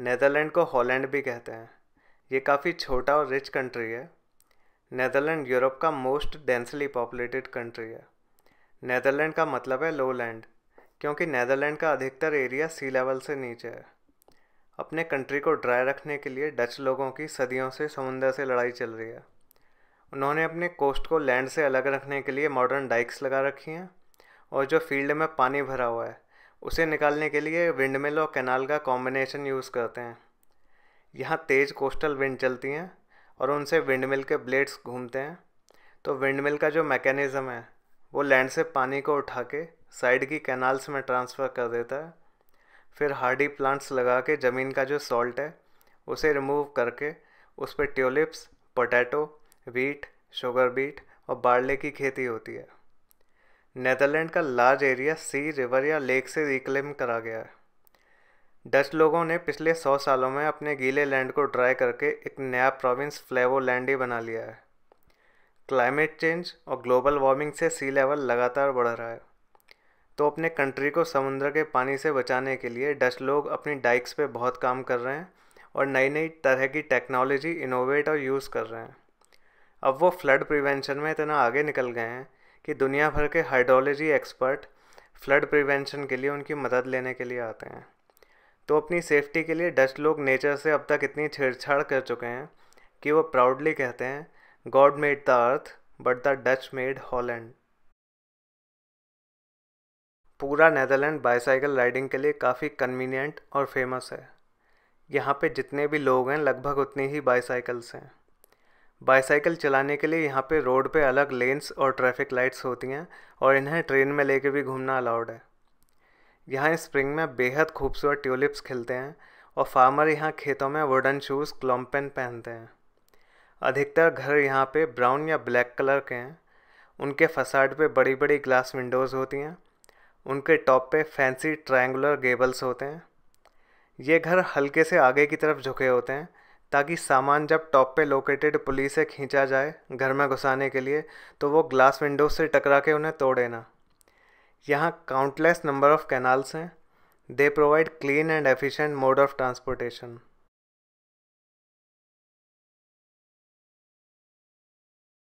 Netherlands को Holland भी कहते हैं ये काफ़ी छोटा और रिच कंट्री है नैदरलैंड यूरोप का मोस्ट डेंसली पॉपुलेटेड कंट्री है नैदरलैंड का मतलब है लो लैंड क्योंकि नैदरलैंड का अधिकतर एरिया सी लेवल से नीचे है अपने कंट्री को ड्राई रखने के लिए डच लोगों की सदियों से समुंदर से लड़ाई चल रही है उन्होंने अपने कोस्ट को लैंड से अलग रखने के लिए मॉडर्न डाइक्स लगा रखी हैं और जो फील्ड में पानी भरा हुआ है उसे निकालने के लिए विंडमिल और कैनाल का कॉम्बिनेशन यूज़ करते हैं यहाँ तेज़ कोस्टल विंड चलती हैं और उनसे विंडमिल के ब्लेड्स घूमते हैं तो विंडमिल का जो मैकेनिज़्म है वो लैंड से पानी को उठा के साइड की कैनाल्स में ट्रांसफ़र कर देता है फिर हार्डी प्लांट्स लगा के ज़मीन का जो सॉल्ट है उसे रिमूव करके उस पर tulips potato wheat sugar beet और बार्ले की खेती होती है नैदरलैंड का लार्ज एरिया सी रिवर या लेक से रिक्लेम करा गया है डच लोगों ने पिछले सौ सालों में अपने गीले लैंड को ड्राई करके एक नया प्रोविंस फ्लेवोलैंड ही बना लिया है क्लाइमेट चेंज और ग्लोबल वार्मिंग से सी लेवल लगातार बढ़ रहा है तो अपने कंट्री को समुद्र के पानी से बचाने के लिए डच लोग अपनी डाइक्स पे बहुत काम कर रहे हैं और नई नई तरह की टेक्नोलॉजी इनोवेट और यूज़ कर रहे हैं अब वो फ्लड प्रिवेंशन में इतना आगे निकल गए हैं कि दुनिया भर के हाइड्रोलॉजी एक्सपर्ट फ्लड प्रिवेंशन के लिए उनकी मदद लेने के लिए आते हैं तो अपनी सेफ्टी के लिए डच लोग नेचर से अब तक इतनी छेड़छाड़ कर चुके हैं कि वो प्राउडली कहते हैं God made the earth but the Dutch made Holland पूरा नैदरलैंड बाईसाइकिल राइडिंग के लिए काफ़ी कन्वीनियंट और फेमस है यहाँ पे जितने भी लोग हैं लगभग उतनी ही बाईसाइकिल्स हैं बाईसाइकिल चलाने के लिए यहाँ पे रोड पे अलग लेन्स और ट्रैफिक लाइट्स होती हैं और इन्हें ट्रेन में लेके भी घूमना अलाउड है यहाँ स्प्रिंग में बेहद खूबसूरत ट्यूलिप्स खिलते हैं और फार्मर यहाँ खेतों में वुडन शूज़ क्लॉम्पेन पहनते हैं अधिकतर घर यहाँ पे ब्राउन या ब्लैक कलर के हैं उनके फसाड पे बड़ी बड़ी ग्लास विंडोज़ होती हैं उनके टॉप पे फैंसी ट्रायंगुलर गेबल्स होते हैं ये घर हल्के से आगे की तरफ झुके होते हैं ताकि सामान जब टॉप पे लोकेटेड पुलिस से खींचा जाए घर में घुसाने के लिए तो वो ग्लास विंडो से टकरा के उन्हें तोड़े ना यहाँ काउंटलेस नंबर ऑफ़ कैनाल्स हैं they provide clean and efficient mode of transportation